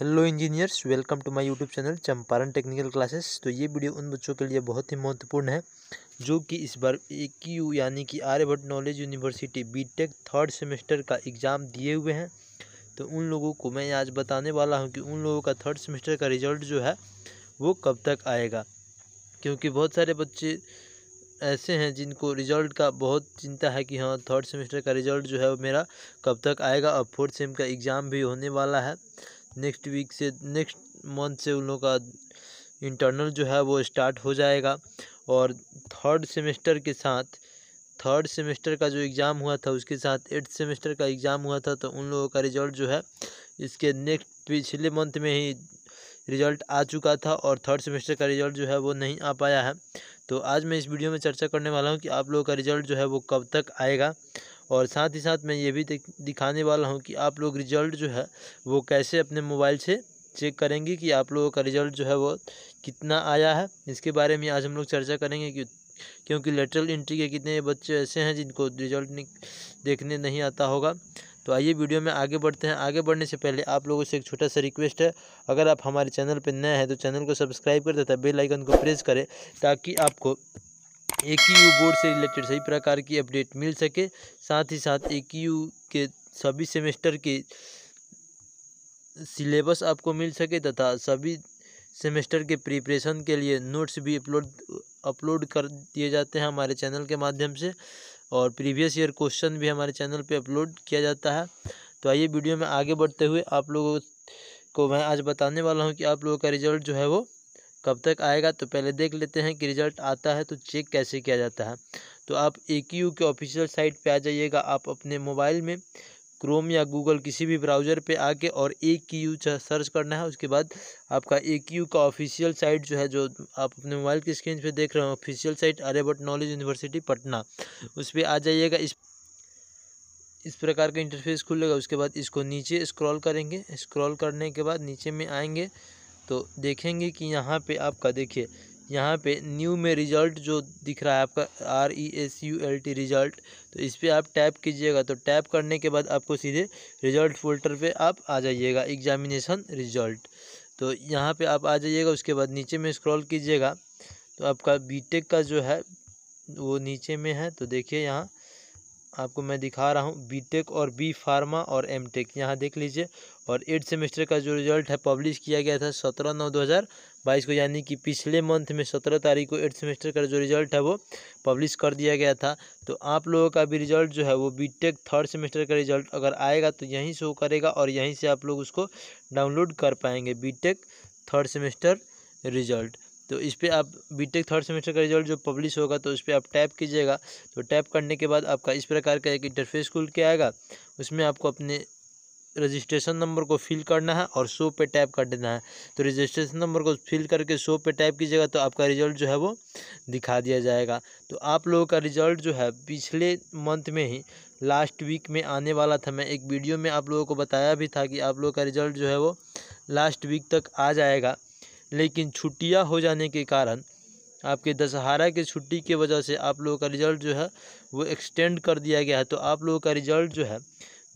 hello engineers welcome to my YouTube channel Champaran technical classes तो ये video उन बच्चों के लिए बहुत ही महत्वपूर्ण है जो कि इस बार ए क्यू यानी कि Aryabhatta Knowledge University BTech third semester का एग्ज़ाम दिए हुए हैं तो उन लोगों को मैं आज बताने वाला हूँ कि उन लोगों का थर्ड सेमेस्टर का रिजल्ट जो है वो कब तक आएगा क्योंकि बहुत सारे बच्चे ऐसे हैं जिनको रिजल्ट का बहुत चिंता है कि हाँ थर्ड सेमेस्टर का रिजल्ट जो है वो मेरा कब तक आएगा और फोर्थ सेम का एग्ज़ाम भी होने वाला है नेक्स्ट वीक से नेक्स्ट मंथ से उन लोगों का इंटरनल जो है वो स्टार्ट हो जाएगा और थर्ड सेमेस्टर के साथ थर्ड सेमेस्टर का जो एग्ज़ाम हुआ था उसके साथ एट्थ सेमेस्टर का एग्ज़ाम हुआ था तो उन लोगों का रिज़ल्ट जो है इसके नेक्स्ट पिछले मंथ में ही रिज़ल्ट आ चुका था और थर्ड सेमेस्टर का रिज़ल्ट जो है वो नहीं आ पाया है तो आज मैं इस वीडियो में चर्चा करने वाला हूँ कि आप लोगों का रिज़ल्ट जो है वो कब तक आएगा और साथ ही साथ मैं ये भी दिखाने वाला हूँ कि आप लोग रिज़ल्ट जो है वो कैसे अपने मोबाइल से चेक करेंगे कि आप लोगों का रिज़ल्ट जो है वो कितना आया है इसके बारे में आज हम लोग चर्चा करेंगे कि क्योंकि लेटरल एंट्री के कितने बच्चे ऐसे हैं जिनको रिजल्ट देखने नहीं आता होगा तो आइए वीडियो में आगे बढ़ते हैं आगे बढ़ने से पहले आप लोगों से एक छोटा सा रिक्वेस्ट है अगर आप हमारे चैनल पर नए हैं तो चैनल को सब्सक्राइब कर देता बेल आइकन को प्रेस करें ताकि आपको एक यू बोर्ड से रिलेटेड सही प्रकार की अपडेट मिल सके साथ ही साथ एक यू के सभी सेमेस्टर के सिलेबस आपको मिल सके तथा सभी सेमेस्टर के प्रिपरेशन के लिए नोट्स भी अपलोड अपलोड कर दिए जाते हैं हमारे चैनल के माध्यम से और प्रीवियस ईयर क्वेश्चन भी हमारे चैनल पे अपलोड किया जाता है तो आइए वीडियो में आगे बढ़ते हुए आप लोगों को मैं आज बताने वाला हूँ कि आप लोगों का रिजल्ट जो है वो कब तक आएगा तो पहले देख लेते हैं कि रिज़ल्ट आता है तो चेक कैसे किया जाता है तो आप ए के ऑफिशियल साइट पे आ जाइएगा आप अपने मोबाइल में क्रोम या गूगल किसी भी ब्राउज़र पे आके और ए यू सर्च करना है उसके बाद आपका ए क्यू का ऑफिशियल साइट जो है जो आप अपने मोबाइल की स्क्रीन पे देख रहे हो official site Aryabhatta Knowledge University Patna उस पर आ जाइएगा इस इस प्रकार का इंटरफेस खुलेगा उसके बाद इसको नीचे स्क्रॉल करेंगे स्क्रॉल करने के बाद नीचे में आएंगे तो देखेंगे कि यहाँ पे आपका देखिए यहाँ पे न्यू में रिज़ल्ट जो दिख रहा है आपका R E S U L T result तो इस पर आप टैप कीजिएगा तो टैप करने के बाद आपको सीधे रिज़ल्ट फोल्टर पे आप आ जाइएगा एग्जामिनेशन रिज़ल्ट तो यहाँ पे आप आ जाइएगा उसके बाद नीचे में स्क्रॉल कीजिएगा तो आपका बीटेक का जो है वो नीचे में है तो देखिए यहाँ आपको मैं दिखा रहा हूँ बीटेक और बी फार्मा और एमटेक यहाँ देख लीजिए और एट सेमेस्टर का जो रिजल्ट है पब्लिश किया गया था सत्रह नौ दो हज़ार बाईस को यानी कि पिछले मंथ में सत्रह तारीख को एट सेमेस्टर का जो रिजल्ट है वो पब्लिश कर दिया गया था तो आप लोगों का भी रिजल्ट जो है वो बी थर्ड सेमेस्टर का रिजल्ट अगर आएगा तो यहीं से वो करेगा और यहीं से आप लोग उसको डाउनलोड कर पाएंगे बी थर्ड सेमेस्टर रिजल्ट तो इस पर आप बीटेक थर्ड सेमेस्टर का रिजल्ट जो पब्लिश होगा तो उस पर आप टैप कीजिएगा तो टैप करने के बाद आपका इस प्रकार का एक इंटरफेस खुल के आएगा उसमें आपको अपने रजिस्ट्रेशन नंबर को फिल करना है और शो पे टैप कर देना है तो रजिस्ट्रेशन नंबर को फिल करके शो पे टैप कीजिएगा तो आपका रिजल्ट जो है वो दिखा दिया जाएगा तो आप लोगों का रिजल्ट जो है पिछले मंथ में ही लास्ट वीक में आने वाला था मैं एक वीडियो में आप लोगों को बताया भी था कि आप लोगों का रिजल्ट जो है वो लास्ट वीक तक आ जाएगा लेकिन छुट्टियाँ हो जाने के कारण आपके दशहरा के छुट्टी के वजह से आप लोगों का रिज़ल्ट जो है वो एक्सटेंड कर दिया गया है तो आप लोगों का रिज़ल्ट जो है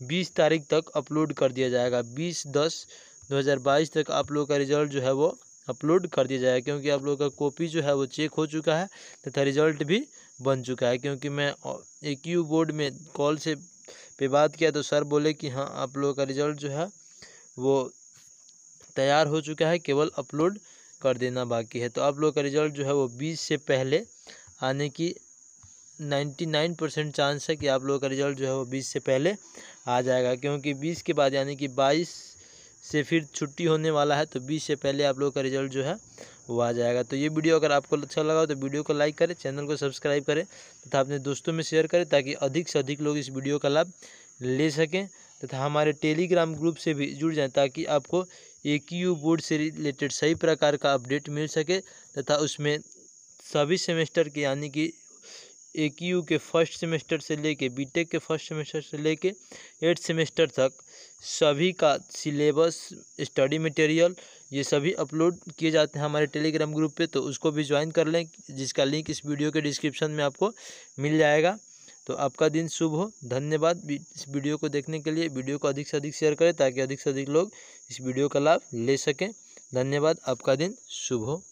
बीस तारीख तक अपलोड कर दिया जाएगा बीस दस दो हज़ार बाईस तक आप लोगों का रिज़ल्ट जो है वो अपलोड कर दिया जाएगा क्योंकि आप लोगों का कॉपी जो है वो चेक हो चुका है तथा रिज़ल्ट भी बन चुका है क्योंकि मैं ए क्यू बोर्ड में कॉल से पे बात किया तो सर बोले कि हाँ आप लोगों का रिज़ल्ट जो है वो तैयार हो चुका है केवल अपलोड कर देना बाकी है तो आप लोग का रिज़ल्ट जो है वो बीस से पहले आने की नाइन्टी नाइन परसेंट चांस है कि आप लोगों का रिज़ल्ट जो है वो बीस से पहले आ जाएगा क्योंकि बीस के बाद यानी कि बाईस से फिर छुट्टी होने वाला है तो बीस से पहले आप लोगों का रिज़ल्ट जो है वो आ जाएगा तो ये वीडियो अगर आपको अच्छा लगा हो तो वीडियो को लाइक करें चैनल को सब्सक्राइब करें तथा अपने दोस्तों में शेयर करें ताकि अधिक से अधिक लोग इस वीडियो का लाभ ले सकें तथा हमारे टेलीग्राम ग्रुप से भी जुड़ जाएँ ताकि आपको ए क्यू बोर्ड से रिलेटेड सही प्रकार का अपडेट मिल सके तथा उसमें सभी सेमेस्टर के यानी कि ए क्यू के फर्स्ट सेमेस्टर से लेके बीटेक के फर्स्ट सेमेस्टर से लेके एट सेमेस्टर तक सभी का सिलेबस स्टडी मटेरियल ये सभी अपलोड किए जाते हैं हमारे टेलीग्राम ग्रुप पे तो उसको भी ज्वाइन कर लें जिसका लिंक इस वीडियो के डिस्क्रिप्शन में आपको मिल जाएगा तो आपका दिन शुभ हो धन्यवाद इस वीडियो को देखने के लिए वीडियो को अधिक से अधिक शेयर करें ताकि अधिक से अधिक लोग इस वीडियो का लाभ ले सकें धन्यवाद आपका दिन शुभ हो